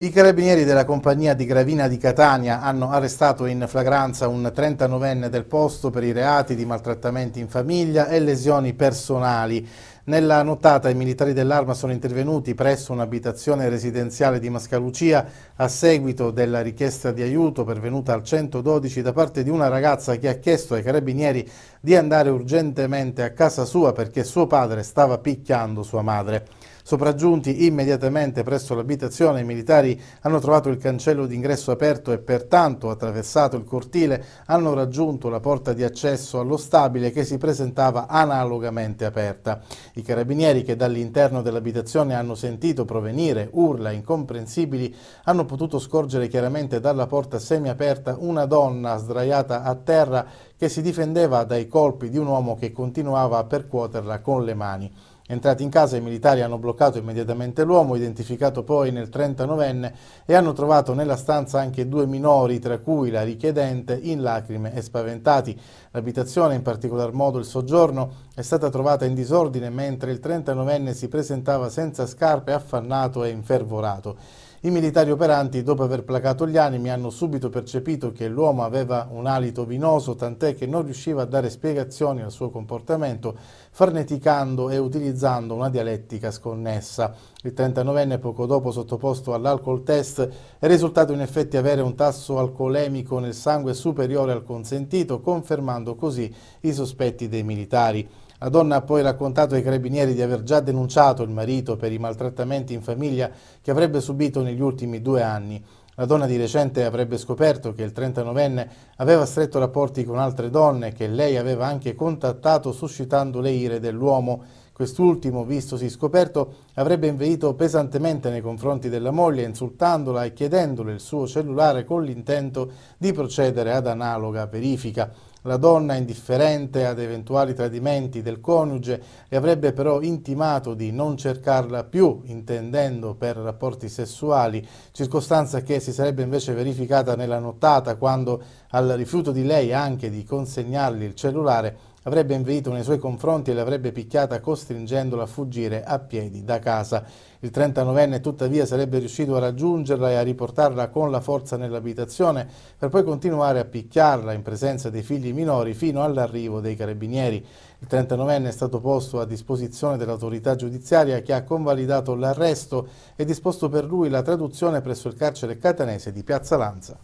I carabinieri della compagnia di Gravina di Catania hanno arrestato in flagranza un 39enne del posto per i reati di maltrattamenti in famiglia e lesioni personali. Nella nottata i militari dell'arma sono intervenuti presso un'abitazione residenziale di Mascalucia a seguito della richiesta di aiuto pervenuta al 112 da parte di una ragazza che ha chiesto ai carabinieri di andare urgentemente a casa sua perché suo padre stava picchiando sua madre. Sopraggiunti immediatamente presso l'abitazione, i militari hanno trovato il cancello d'ingresso aperto e pertanto, attraversato il cortile, hanno raggiunto la porta di accesso allo stabile che si presentava analogamente aperta. I carabinieri che dall'interno dell'abitazione hanno sentito provenire urla incomprensibili hanno potuto scorgere chiaramente dalla porta semiaperta una donna sdraiata a terra che si difendeva dai colpi di un uomo che continuava a percuoterla con le mani. Entrati in casa i militari hanno bloccato immediatamente l'uomo, identificato poi nel 39enne, e hanno trovato nella stanza anche due minori, tra cui la richiedente, in lacrime e spaventati. L'abitazione, in particolar modo il soggiorno, è stata trovata in disordine mentre il 39enne si presentava senza scarpe, affannato e infervorato. I militari operanti, dopo aver placato gli animi, hanno subito percepito che l'uomo aveva un alito vinoso, tant'è che non riusciva a dare spiegazioni al suo comportamento, farneticando e utilizzando utilizzando una dialettica sconnessa. Il 39enne poco dopo sottoposto all'alcol test è risultato in effetti avere un tasso alcolemico nel sangue superiore al consentito, confermando così i sospetti dei militari. La donna ha poi raccontato ai carabinieri di aver già denunciato il marito per i maltrattamenti in famiglia che avrebbe subito negli ultimi due anni. La donna di recente avrebbe scoperto che il 39enne aveva stretto rapporti con altre donne che lei aveva anche contattato suscitando le ire dell'uomo Quest'ultimo, vistosi scoperto, avrebbe inveito pesantemente nei confronti della moglie, insultandola e chiedendole il suo cellulare con l'intento di procedere ad analoga verifica. La donna, indifferente ad eventuali tradimenti del coniuge, le avrebbe però intimato di non cercarla più, intendendo per rapporti sessuali, circostanza che si sarebbe invece verificata nella nottata quando, al rifiuto di lei anche di consegnargli il cellulare, avrebbe inveito nei suoi confronti e l'avrebbe picchiata costringendola a fuggire a piedi da casa. Il 39enne tuttavia sarebbe riuscito a raggiungerla e a riportarla con la forza nell'abitazione per poi continuare a picchiarla in presenza dei figli minori fino all'arrivo dei carabinieri. Il 39enne è stato posto a disposizione dell'autorità giudiziaria che ha convalidato l'arresto e disposto per lui la traduzione presso il carcere catanese di Piazza Lanza.